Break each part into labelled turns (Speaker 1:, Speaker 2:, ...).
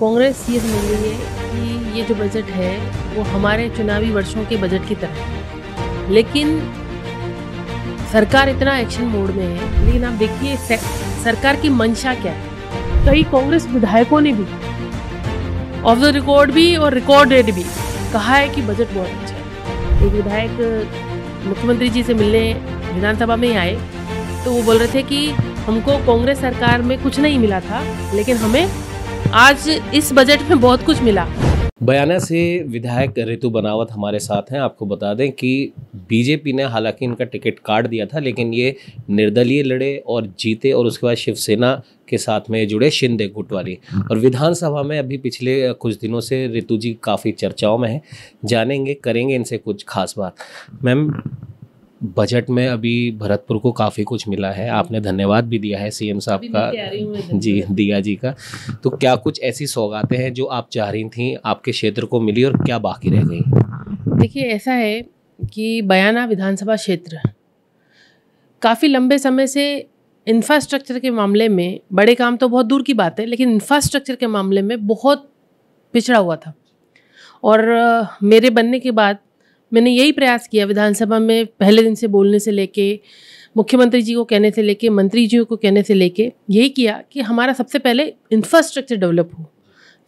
Speaker 1: कांग्रेस ये समझ रही है कि ये जो बजट है वो हमारे चुनावी वर्षों के बजट की तरह है लेकिन सरकार इतना एक्शन मोड में है लेकिन आप देखिए सरकार की मंशा क्या है कई कांग्रेस विधायकों ने भी ऑफ द रिकॉर्ड भी और रिकॉर्डेड भी कहा है कि बजट बहुत अच्छा है एक विधायक मुख्यमंत्री जी से मिलने विधानसभा में आए तो वो बोल रहे थे कि हमको कांग्रेस सरकार में कुछ नहीं मिला था लेकिन हमें आज इस बजट में बहुत कुछ मिला
Speaker 2: बयाना से विधायक रितु बनावत हमारे साथ हैं आपको बता दें कि बीजेपी ने हालांकि इनका टिकट काट दिया था लेकिन ये निर्दलीय लड़े और जीते और उसके बाद शिवसेना के साथ में जुड़े शिंदे गुट वाली हम्म। और विधानसभा में अभी पिछले कुछ दिनों से रितु जी काफ़ी चर्चाओं में हैं जानेंगे करेंगे इनसे कुछ खास बात मैम बजट में अभी भरतपुर को काफ़ी कुछ मिला है आपने धन्यवाद भी दिया है सीएम साहब का जी दिया जी का तो क्या कुछ ऐसी सौगातें हैं जो आप चाह रही थी आपके क्षेत्र को मिली और क्या बाकी रह गई
Speaker 1: देखिए ऐसा है कि बयाना विधानसभा क्षेत्र काफ़ी लंबे समय से इंफ्रास्ट्रक्चर के मामले में बड़े काम तो बहुत दूर की बात है लेकिन इंफ्रास्ट्रक्चर के मामले में बहुत पिछड़ा हुआ था और मेरे बनने के बाद मैंने यही प्रयास किया विधानसभा में पहले दिन से बोलने से लेके मुख्यमंत्री जी को कहने से लेके मंत्री जी को कहने से लेके यही किया कि हमारा सबसे पहले इंफ्रास्ट्रक्चर डेवलप हो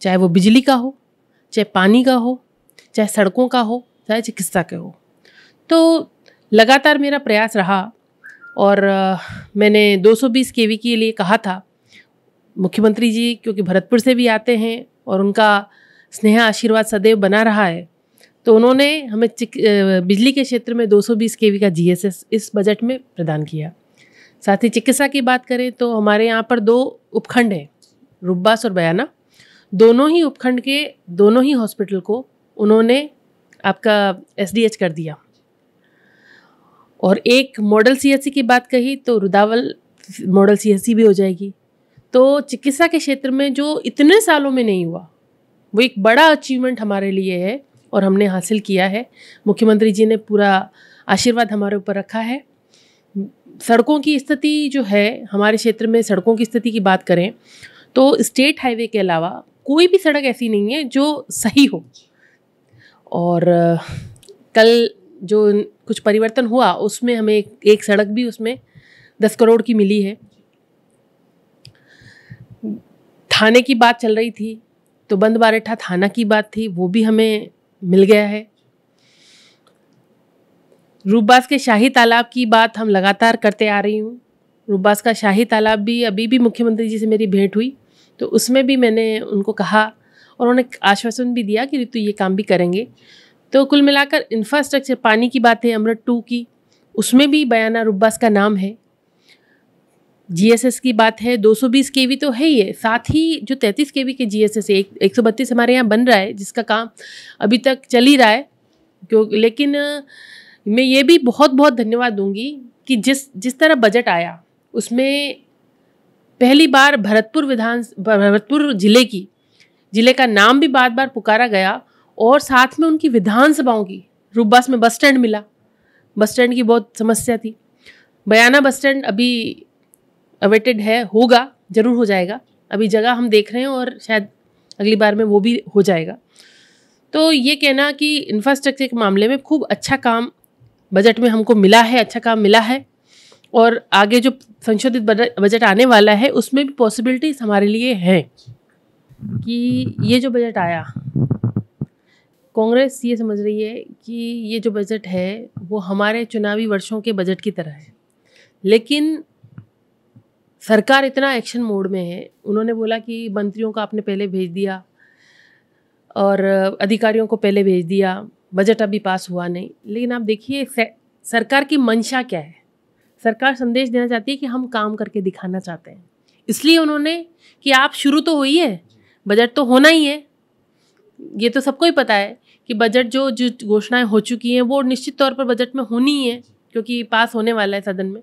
Speaker 1: चाहे वो बिजली का हो चाहे पानी का हो चाहे सड़कों का हो चाहे चिकित्सा के हो तो लगातार मेरा प्रयास रहा और मैंने 220 केवी के लिए कहा था मुख्यमंत्री जी क्योंकि भरतपुर से भी आते हैं और उनका स्नेहा आशीर्वाद सदैव बना रहा है तो उन्होंने हमें बिजली के क्षेत्र में 220 केवी का जीएसएस इस बजट में प्रदान किया साथ ही चिकित्सा की बात करें तो हमारे यहाँ पर दो उपखंड हैं रुब्बास और बयाना दोनों ही उपखंड के दोनों ही हॉस्पिटल को उन्होंने आपका एसडीएच कर दिया और एक मॉडल सीएससी की बात कही तो रुदावल मॉडल सीएससी भी हो जाएगी तो चिकित्सा के क्षेत्र में जो इतने सालों में नहीं हुआ वो एक बड़ा अचीवमेंट हमारे लिए है और हमने हासिल किया है मुख्यमंत्री जी ने पूरा आशीर्वाद हमारे ऊपर रखा है सड़कों की स्थिति जो है हमारे क्षेत्र में सड़कों की स्थिति की बात करें तो स्टेट हाईवे के अलावा कोई भी सड़क ऐसी नहीं है जो सही हो और कल जो कुछ परिवर्तन हुआ उसमें हमें एक, सड़क भी उसमें दस करोड़ की मिली है थाने की बात चल रही थी तो बंद बारेठा थाना की बात थी वो भी हमें मिल गया है रूबास के शाही तालाब की बात हम लगातार करते आ रही हूँ रूबास का शाही तालाब भी अभी भी मुख्यमंत्री जी से मेरी भेंट हुई तो उसमें भी मैंने उनको कहा और उन्होंने आश्वासन भी दिया कि ऋतु ये काम भी करेंगे तो कुल मिलाकर इंफ्रास्ट्रक्चर पानी की बात है अमृत टू की उसमें भी बयाना रुब्बास का नाम है जीएसएस की बात है 220 केवी तो है ही है साथ ही जो 33 केवी के जीएसएस एक एक सौ बत्तीस हमारे यहाँ बन रहा है जिसका काम अभी तक चल ही रहा है क्यों लेकिन मैं ये भी बहुत बहुत धन्यवाद दूंगी कि जिस जिस तरह बजट आया उसमें पहली बार भरतपुर विधान भरतपुर ज़िले की ज़िले का नाम भी बार बार पुकारा गया और साथ में उनकी विधानसभाओं की रूबास में बस स्टैंड मिला बस स्टैंड की बहुत समस्या थी बयाना बस स्टैंड अभी अवेटेड है होगा ज़रूर हो जाएगा अभी जगह हम देख रहे हैं और शायद अगली बार में वो भी हो जाएगा तो ये कहना कि इंफ्रास्ट्रक्चर के मामले में खूब अच्छा काम बजट में हमको मिला है अच्छा काम मिला है और आगे जो संशोधित बजट आने वाला है उसमें भी पॉसिबिलिटीज हमारे लिए हैं कि ये जो बजट आया कांग्रेस ये समझ रही है कि ये जो बजट है वो हमारे चुनावी वर्षों के बजट की तरह है लेकिन सरकार इतना एक्शन मोड में है उन्होंने बोला कि मंत्रियों को आपने पहले भेज दिया और अधिकारियों को पहले भेज दिया बजट अभी पास हुआ नहीं लेकिन आप देखिए सरकार की मंशा क्या है सरकार संदेश देना चाहती है कि हम काम करके दिखाना चाहते हैं इसलिए उन्होंने कि आप शुरू तो हुई है बजट तो होना ही है ये तो सबको ही पता है कि बजट जो जो घोषणाएं हो चुकी हैं वो निश्चित तौर पर बजट में होनी ही है क्योंकि पास होने वाला है सदन में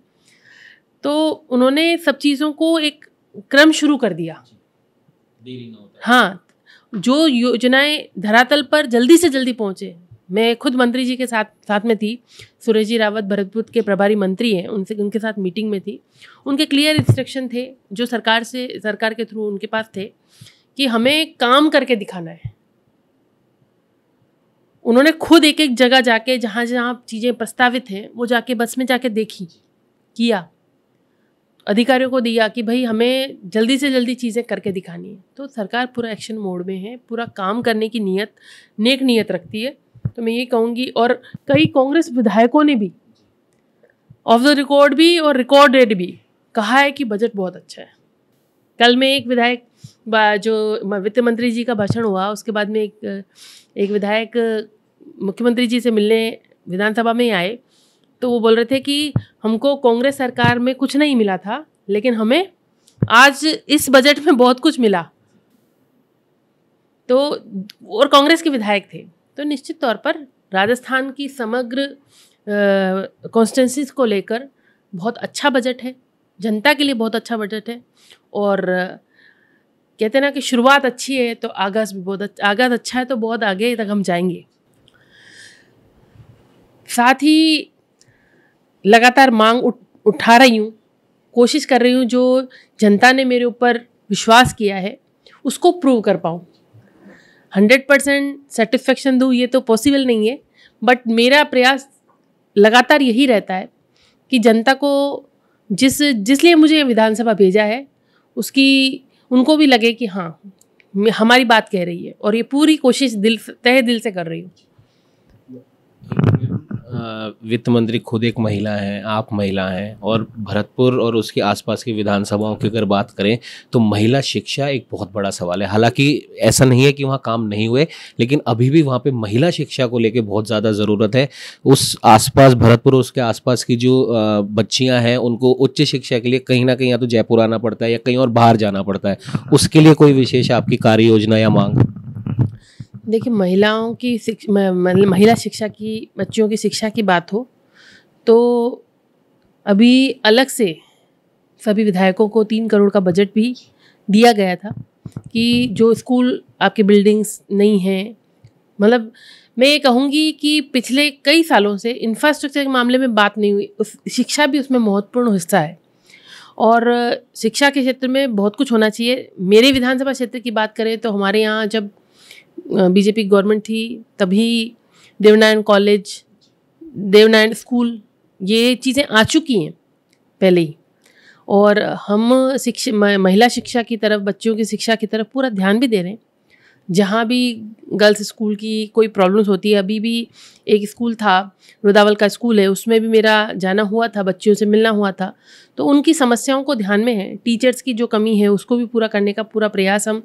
Speaker 1: तो उन्होंने सब चीज़ों को एक क्रम शुरू कर दिया हाँ जो योजनाएं धरातल पर जल्दी से जल्दी पहुंचे मैं खुद मंत्री जी के साथ साथ में थी सुरेश जी रावत भरतपुर के प्रभारी मंत्री हैं उनसे उनके साथ मीटिंग में थी उनके क्लियर इंस्ट्रक्शन थे जो सरकार से सरकार के थ्रू उनके पास थे कि हमें काम करके दिखाना है उन्होंने खुद एक एक जगह जाके जहाँ जहाँ चीज़ें प्रस्तावित हैं वो जाके बस में जाके देखी किया अधिकारियों को दिया कि भाई हमें जल्दी से जल्दी चीज़ें करके दिखानी है तो सरकार पूरा एक्शन मोड में है पूरा काम करने की नीयत नेक नीयत रखती है तो मैं ये कहूँगी और कई कांग्रेस विधायकों ने भी ऑफ द रिकॉर्ड भी और रिकॉर्डेड भी कहा है कि बजट बहुत अच्छा है कल में एक विधायक जो वित्त मंत्री जी का भाषण हुआ उसके बाद में एक एक विधायक मुख्यमंत्री जी से मिलने विधानसभा में आए तो वो बोल रहे थे कि हमको कांग्रेस सरकार में कुछ नहीं मिला था लेकिन हमें आज इस बजट में बहुत कुछ मिला तो और कांग्रेस के विधायक थे तो निश्चित तौर पर राजस्थान की समग्र कॉन्स्टेंसीज को लेकर बहुत अच्छा बजट है जनता के लिए बहुत अच्छा बजट है और कहते ना कि शुरुआत अच्छी है तो आगाज भी बहुत अच्छा आगाज अच्छा है तो बहुत आगे तक हम जाएंगे साथ ही लगातार मांग उठ, उठा रही हूँ कोशिश कर रही हूँ जो जनता ने मेरे ऊपर विश्वास किया है उसको प्रूव कर पाऊँ हंड्रेड परसेंट सेटिस्फेक्शन दूँ ये तो पॉसिबल नहीं है बट मेरा प्रयास लगातार यही रहता है कि जनता को जिस जिसलिए मुझे विधानसभा भेजा है उसकी उनको भी लगे कि हाँ हमारी बात कह रही है और ये पूरी कोशिश दिल तह दिल से कर रही हूँ
Speaker 2: वित्त मंत्री खुद एक महिला हैं आप महिला हैं और भरतपुर और उसके आसपास की विधानसभाओं की अगर बात करें तो महिला शिक्षा एक बहुत बड़ा सवाल है हालांकि ऐसा नहीं है कि वहाँ काम नहीं हुए लेकिन अभी भी वहाँ पे महिला शिक्षा को लेके बहुत ज़्यादा ज़रूरत है उस आसपास भरतपुर उसके आसपास की जो बच्चियाँ हैं उनको उच्च शिक्षा के लिए कहीं ना कहीं या तो जयपुर आना पड़ता है या कहीं और बाहर जाना पड़ता है हाँ। उसके लिए कोई विशेष आपकी कार्य योजना या मांग
Speaker 1: देखिए महिलाओं की शिक्षा मतलब महिला शिक्षा की बच्चियों की शिक्षा की बात हो तो अभी अलग से सभी विधायकों को तीन करोड़ का बजट भी दिया गया था कि जो स्कूल आपके बिल्डिंग्स नहीं हैं मतलब मैं ये कहूँगी कि पिछले कई सालों से इंफ्रास्ट्रक्चर के मामले में बात नहीं हुई उस शिक्षा भी उसमें महत्वपूर्ण हिस्सा है और शिक्षा के क्षेत्र में बहुत कुछ होना चाहिए मेरे विधानसभा क्षेत्र की बात करें तो हमारे यहाँ जब बीजेपी गवर्नमेंट थी तभी देवनारायण कॉलेज देवनारायण स्कूल ये चीज़ें आ चुकी हैं पहले ही और हम शिक्षा महिला शिक्षा की तरफ बच्चों की शिक्षा की तरफ पूरा ध्यान भी दे रहे हैं जहाँ भी गर्ल्स स्कूल की कोई प्रॉब्लम्स होती है अभी भी एक स्कूल था रुदावल का स्कूल है उसमें भी मेरा जाना हुआ था बच्चियों से मिलना हुआ था तो उनकी समस्याओं को ध्यान में है टीचर्स की जो कमी है उसको भी पूरा करने का पूरा प्रयास हम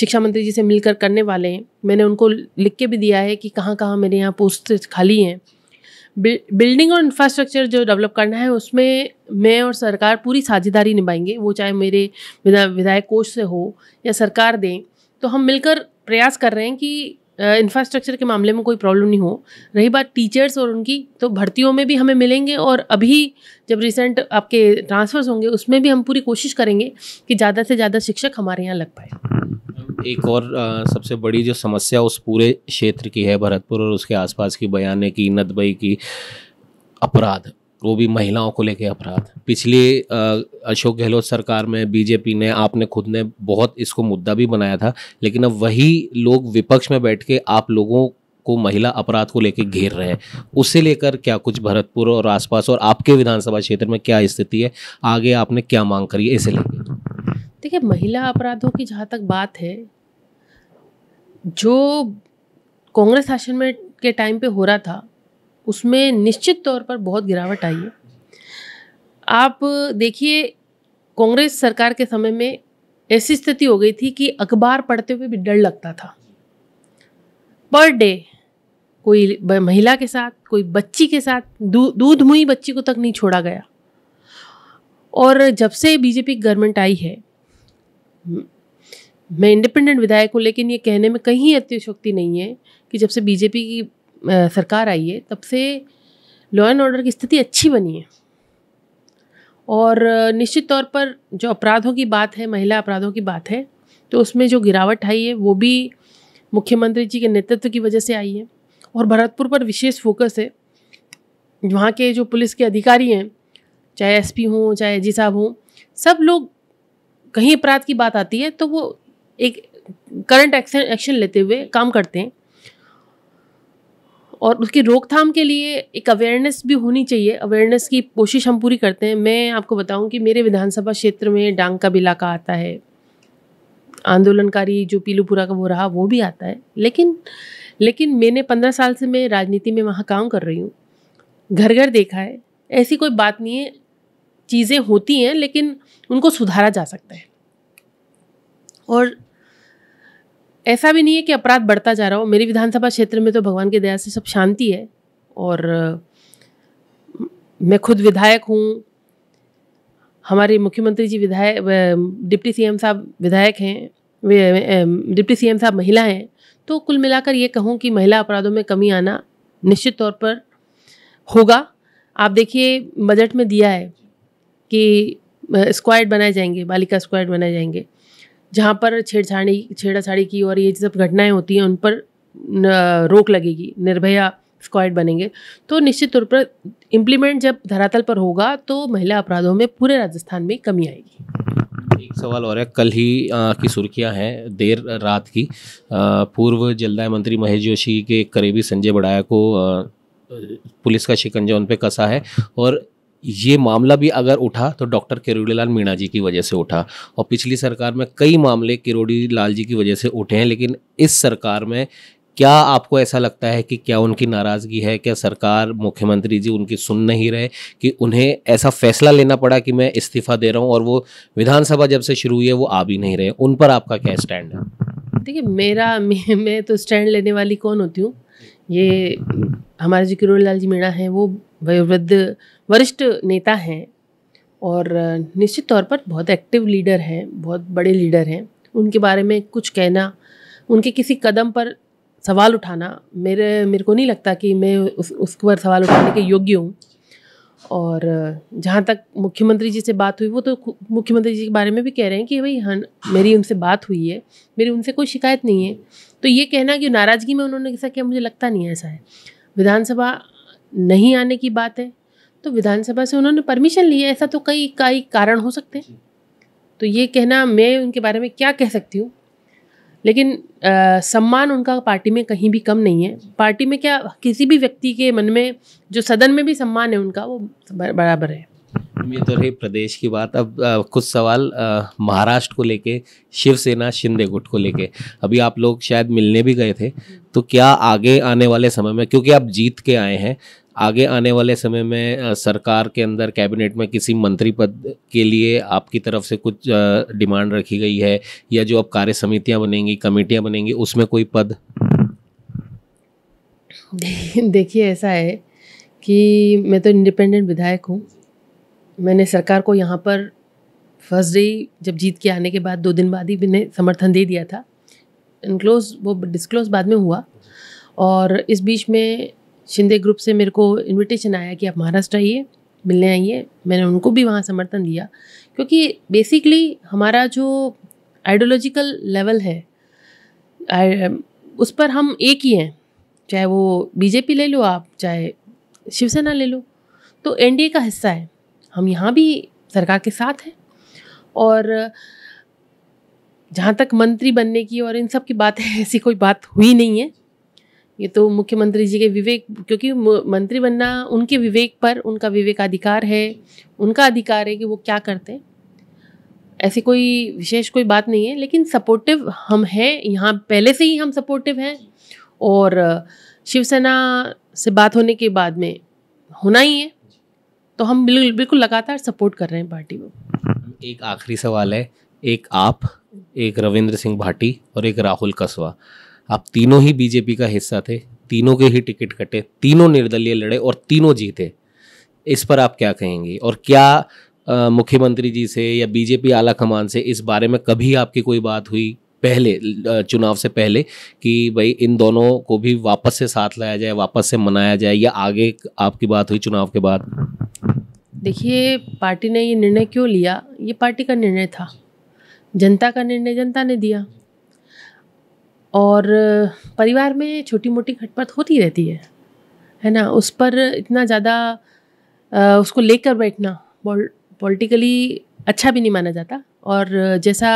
Speaker 1: शिक्षा मंत्री जी से मिलकर करने वाले हैं मैंने उनको लिख के भी दिया है कि कहाँ कहाँ मेरे यहाँ पोस्ट खाली हैं बिल्डिंग और इंफ्रास्ट्रक्चर जो डेवलप करना है उसमें मैं और सरकार पूरी साझेदारी निभाएंगे वो चाहे मेरे विधायक कोष से हो या सरकार दें तो हम मिलकर प्रयास कर रहे हैं कि इंफ्रास्ट्रक्चर के मामले में कोई प्रॉब्लम नहीं हो रही बात टीचर्स और उनकी तो भर्तियों में भी हमें मिलेंगे और अभी जब रिसेंट आपके ट्रांसफ़र्स होंगे उसमें भी हम पूरी कोशिश करेंगे कि ज़्यादा से ज़्यादा शिक्षक हमारे यहाँ लग
Speaker 2: पाए एक और आ, सबसे बड़ी जो समस्या उस पूरे क्षेत्र की है भरतपुर और उसके आसपास की बयान की नदबई की अपराध वो भी महिलाओं को लेके अपराध पिछली अशोक गहलोत सरकार में बीजेपी ने आपने खुद ने बहुत इसको मुद्दा भी बनाया था लेकिन अब वही लोग विपक्ष में बैठ के आप लोगों को महिला अपराध को लेकर घेर रहे हैं उससे लेकर क्या कुछ भरतपुर और आसपास और आपके विधानसभा क्षेत्र में क्या स्थिति है आगे आपने क्या मांग करी है इसे लेकर
Speaker 1: देखिए महिला अपराधों की जहाँ तक बात है जो कांग्रेस शासन में के टाइम पे हो रहा था उसमें निश्चित तौर पर बहुत गिरावट आई है आप देखिए कांग्रेस सरकार के समय में ऐसी स्थिति हो गई थी कि अखबार पढ़ते हुए भी डर लगता था पर डे कोई महिला के साथ कोई बच्ची के साथ दू, दूध मुई बच्ची को तक नहीं छोड़ा गया और जब से बीजेपी गवर्नमेंट आई है मैं इंडिपेंडेंट विधायक हूँ लेकिन ये कहने में कहीं अतिशक्ति नहीं है कि जब से बीजेपी की सरकार आई है तब से लॉ एंड ऑर्डर की स्थिति अच्छी बनी है और निश्चित तौर पर जो अपराधों की बात है महिला अपराधों की बात है तो उसमें जो गिरावट आई है वो भी मुख्यमंत्री जी के नेतृत्व की वजह से आई है और भरतपुर पर विशेष फोकस है वहाँ के जो पुलिस के अधिकारी हैं चाहे पी हों चाहे जी साहब हों सब लोग कहीं अपराध की बात आती है तो वो एक करंट एक्शन एक्शन लेते हुए काम करते हैं और उसकी रोकथाम के लिए एक अवेयरनेस भी होनी चाहिए अवेयरनेस की कोशिश हम पूरी करते हैं मैं आपको बताऊं कि मेरे विधानसभा क्षेत्र में डांग का भी इलाका आता है आंदोलनकारी जो पीलूपुरा का वो रहा वो भी आता है लेकिन लेकिन मैंने पंद्रह साल से मैं राजनीति में वहाँ काम कर रही हूँ घर घर देखा है ऐसी कोई बात नहीं है चीज़ें होती हैं लेकिन उनको सुधारा जा सकता है और ऐसा भी नहीं है कि अपराध बढ़ता जा रहा हो मेरी विधानसभा क्षेत्र में तो भगवान की दया से सब शांति है और मैं खुद विधायक हूँ हमारे मुख्यमंत्री जी विधायक डिप्टी सीएम साहब विधायक हैं डिप्टी सीएम साहब महिला हैं तो कुल मिलाकर ये कहूँ कि महिला अपराधों में कमी आना निश्चित तौर पर होगा आप देखिए बजट में दिया है कि स्क्वाड बनाए जाएंगे बालिका स्क्वाड बनाए जाएंगे जहाँ पर छेड़छाड़ी छेड़ाछाड़ी की और ये सब घटनाएं होती हैं उन पर रोक लगेगी निर्भया स्क्वाड बनेंगे तो निश्चित तौर पर इम्प्लीमेंट जब धरातल पर होगा तो महिला अपराधों में पूरे राजस्थान में कमी आएगी
Speaker 2: एक सवाल और है कल ही आ, की सुर्खियां हैं देर रात की आ, पूर्व जलदाय मंत्री महेश जोशी के करीबी संजय बड़ाया को आ, पुलिस का शिकंजा उन पर कसा है और ये मामला भी अगर उठा तो डॉक्टर किरोड़ी लाल मीणा जी की वजह से उठा और पिछली सरकार में कई मामले किरोड़ी लाल जी की वजह से उठे हैं लेकिन इस सरकार में क्या आपको ऐसा लगता है कि क्या उनकी नाराज़गी है क्या सरकार मुख्यमंत्री जी उनकी सुन नहीं रहे कि उन्हें ऐसा फैसला लेना पड़ा कि मैं इस्तीफ़ा दे रहा हूँ और वो विधानसभा जब से शुरू हुई है वो आ भी नहीं रहे उन पर आपका क्या स्टैंड है
Speaker 1: देखिए मेरा मैं, मैं तो स्टैंड लेने वाली कौन होती हूँ ये हमारे जो लाल जी मीणा हैं वो वयोवृद्ध वरिष्ठ नेता हैं और निश्चित तौर पर बहुत एक्टिव लीडर हैं बहुत बड़े लीडर हैं उनके बारे में कुछ कहना उनके किसी कदम पर सवाल उठाना मेरे मेरे को नहीं लगता कि मैं उस उसके पर सवाल उठाने के योग्य हूँ और जहाँ तक मुख्यमंत्री जी से बात हुई वो तो मुख्यमंत्री जी के बारे में भी कह रहे हैं कि भाई हाँ मेरी उनसे बात हुई है मेरी उनसे कोई शिकायत नहीं है तो ये कहना कि नाराज़गी में उन्होंने ऐसा किया मुझे लगता नहीं ऐसा है विधानसभा नहीं आने की बात है तो विधानसभा से उन्होंने परमिशन ली है ऐसा तो कई कई कारण हो सकते हैं तो ये कहना मैं उनके बारे में क्या कह सकती हूँ लेकिन आ, सम्मान उनका पार्टी में कहीं भी कम नहीं है पार्टी में क्या किसी भी व्यक्ति के मन में जो सदन में भी सम्मान है उनका वो बराबर
Speaker 2: है ये तो रही प्रदेश की बात अब आ, कुछ सवाल महाराष्ट्र को लेके शिवसेना शिंदे गुट को लेके अभी आप लोग शायद मिलने भी गए थे तो क्या आगे आने वाले समय में क्योंकि आप जीत के आए हैं आगे आने वाले समय में सरकार के अंदर कैबिनेट में किसी मंत्री पद के लिए आपकी तरफ से कुछ डिमांड रखी गई है या जो अब कार्य समितियाँ बनेंगी कमेटियाँ बनेंगी उसमें कोई पद
Speaker 1: देखिए ऐसा है कि मैं तो इंडिपेंडेंट विधायक हूँ मैंने सरकार को यहाँ पर फर्स्ट डे जब जीत के आने के बाद दो दिन बाद ही मैंने समर्थन दे दिया था इनक्लोज वो डिस्क्लोज बाद में हुआ और इस बीच में शिंदे ग्रुप से मेरे को इनविटेशन आया कि आप महाराष्ट्र आइए मिलने आइए मैंने उनको भी वहाँ समर्थन दिया क्योंकि बेसिकली हमारा जो आइडियोलॉजिकल लेवल है उस पर हम एक ही हैं चाहे वो बीजेपी ले लो आप चाहे शिवसेना ले लो तो एनडीए का हिस्सा है हम यहाँ भी सरकार के साथ हैं और जहाँ तक मंत्री बनने की और इन सब की बातें ऐसी कोई बात हुई नहीं है ये तो मुख्यमंत्री जी के विवेक क्योंकि मंत्री बनना उनके विवेक पर उनका विवेकाधिकार है उनका अधिकार है कि वो क्या करते हैं ऐसी कोई विशेष कोई बात नहीं है लेकिन सपोर्टिव हम हैं यहाँ पहले से ही हम सपोर्टिव हैं और शिवसेना से बात होने के बाद में होना ही है तो हम बिल्कुल बिल्कुल लगातार सपोर्ट कर रहे हैं पार्टी को
Speaker 2: एक आखिरी सवाल है एक आप एक रविंद्र सिंह भाटी और एक राहुल कसवा आप तीनों ही बीजेपी का हिस्सा थे तीनों के ही टिकट कटे तीनों निर्दलीय लड़े और तीनों जीते इस पर आप क्या कहेंगे और क्या मुख्यमंत्री जी से या बीजेपी आला कमान से इस बारे में कभी आपकी कोई बात हुई पहले चुनाव से पहले कि भाई इन दोनों को भी वापस से साथ लाया जाए वापस से मनाया जाए या आगे आपकी बात हुई चुनाव के बाद
Speaker 1: देखिए पार्टी ने ये निर्णय क्यों लिया ये पार्टी का निर्णय था जनता का निर्णय जनता ने दिया और परिवार में छोटी मोटी खटपट होती रहती है है ना उस पर इतना ज़्यादा उसको लेकर बैठना पॉलिटिकली अच्छा भी नहीं माना जाता और जैसा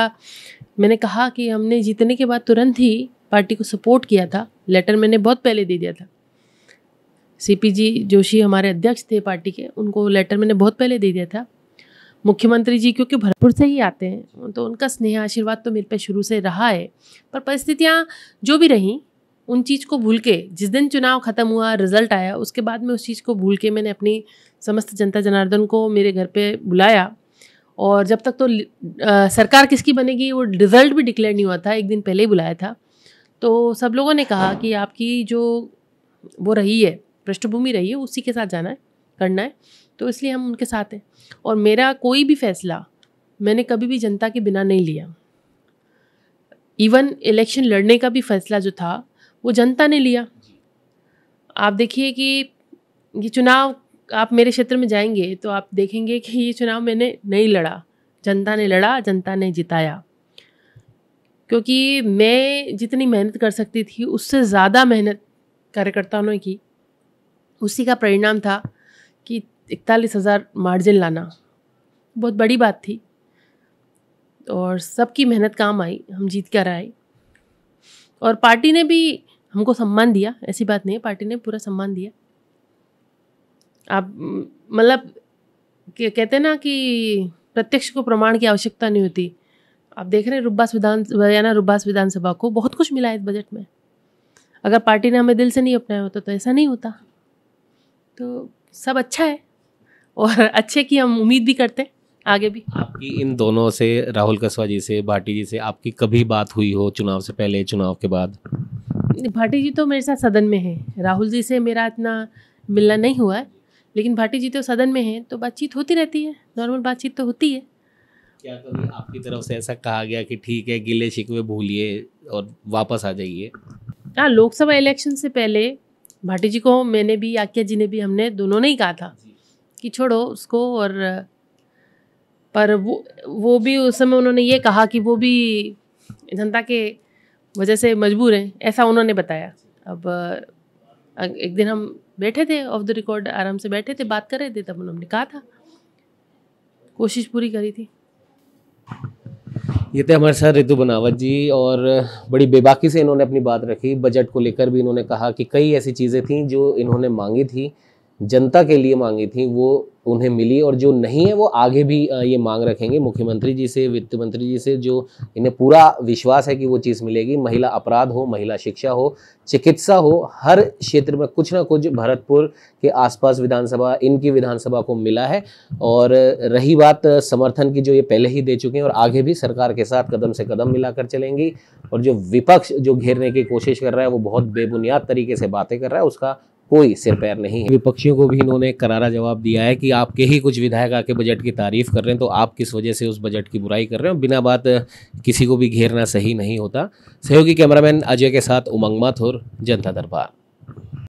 Speaker 1: मैंने कहा कि हमने जीतने के बाद तुरंत ही पार्टी को सपोर्ट किया था लेटर मैंने बहुत पहले दे दिया था सीपीजी जोशी हमारे अध्यक्ष थे पार्टी के उनको लेटर मैंने बहुत पहले दे दिया था मुख्यमंत्री जी क्योंकि भरतपुर से ही आते हैं तो उनका स्नेह आशीर्वाद तो मेरे पे शुरू से रहा है पर परिस्थितियाँ जो भी रहीं उन चीज़ को भूल के जिस दिन चुनाव ख़त्म हुआ रिजल्ट आया उसके बाद में उस चीज़ को भूल के मैंने अपनी समस्त जनता जनार्दन को मेरे घर पे बुलाया और जब तक तो आ, सरकार किसकी बनेगी वो रिजल्ट भी डिक्लेयर नहीं हुआ था एक दिन पहले ही बुलाया था तो सब लोगों ने कहा कि आपकी जो वो रही है पृष्ठभूमि रही है उसी के साथ जाना है करना है तो इसलिए हम उनके साथ हैं और मेरा कोई भी फैसला मैंने कभी भी जनता के बिना नहीं लिया इवन इलेक्शन लड़ने का भी फैसला जो था वो जनता ने लिया आप देखिए कि ये चुनाव आप मेरे क्षेत्र में जाएंगे तो आप देखेंगे कि ये चुनाव मैंने नहीं लड़ा जनता ने लड़ा जनता ने जिताया क्योंकि मैं जितनी मेहनत कर सकती थी उससे ज़्यादा मेहनत कार्यकर्ताओं ने की उसी का परिणाम था कि इकतालीस हज़ार मार्जिन लाना बहुत बड़ी बात थी और सबकी मेहनत काम आई हम जीत कर आए और पार्टी ने भी हमको सम्मान दिया ऐसी बात नहीं है पार्टी ने पूरा सम्मान दिया आप मतलब कहते हैं ना कि प्रत्यक्ष को प्रमाण की आवश्यकता नहीं होती आप देख रहे हैं रुब्बास विधान हरियाणा रुब्बास विधानसभा को बहुत कुछ मिला है इस बजट में अगर पार्टी ने हमें दिल से नहीं अपनाया होता तो ऐसा नहीं होता तो सब अच्छा है और अच्छे की हम उम्मीद भी करते हैं आगे भी
Speaker 2: आपकी इन दोनों से राहुल कसवा जी से भाटी जी से आपकी कभी बात हुई हो चुनाव से पहले चुनाव के बाद
Speaker 1: भाटी जी तो मेरे साथ सदन में है राहुल जी से मेरा इतना मिलना नहीं हुआ है लेकिन भाटी जी तो सदन में है तो बातचीत होती रहती है नॉर्मल बातचीत तो होती है
Speaker 2: क्या कभी तो आपकी तरफ से ऐसा कहा गया कि ठीक है गिले शिकवे भूलिए और वापस आ जाइए
Speaker 1: हाँ लोकसभा इलेक्शन से पहले भाटी जी को मैंने भी आकिया जी ने भी हमने दोनों ने ही कहा था कि छोड़ो उसको और पर वो वो भी उस समय उन्होंने ये कहा कि वो भी जनता के वजह से मजबूर हैं ऐसा उन्होंने बताया अब एक दिन हम बैठे थे ऑफ द रिकॉर्ड आराम से बैठे थे बात कर रहे थे तब उन्होंने कहा था कोशिश पूरी करी थी
Speaker 2: ये थे हमारे साथ ऋतु बनावत जी और बड़ी बेबाकी से इन्होंने अपनी बात रखी बजट को लेकर भी इन्होंने कहा कि कई ऐसी चीज़ें थीं जो इन्होंने मांगी थी जनता के लिए मांगी थी वो उन्हें मिली और जो नहीं है वो आगे भी ये मांग रखेंगे मुख्यमंत्री जी से वित्त मंत्री जी से जो इन्हें पूरा विश्वास है कि वो चीज़ मिलेगी महिला अपराध हो महिला शिक्षा हो चिकित्सा हो हर क्षेत्र में कुछ ना कुछ भरतपुर के आसपास विधानसभा इनकी विधानसभा को मिला है और रही बात समर्थन की जो ये पहले ही दे चुके हैं और आगे भी सरकार के साथ कदम से कदम मिलाकर चलेंगी और जो विपक्ष जो घेरने की कोशिश कर रहा है वो बहुत बेबुनियाद तरीके से बातें कर रहा है उसका कोई सिर पैर नहीं है विपक्षियों को भी इन्होंने करारा जवाब दिया है कि आपके ही कुछ विधायक आके बजट की तारीफ कर रहे हैं तो आप किस वजह से उस बजट की बुराई कर रहे हो बिना बात किसी को भी घेरना सही नहीं होता सहयोगी कैमरामैन अजय के साथ उमंग माथुर जनता दरबार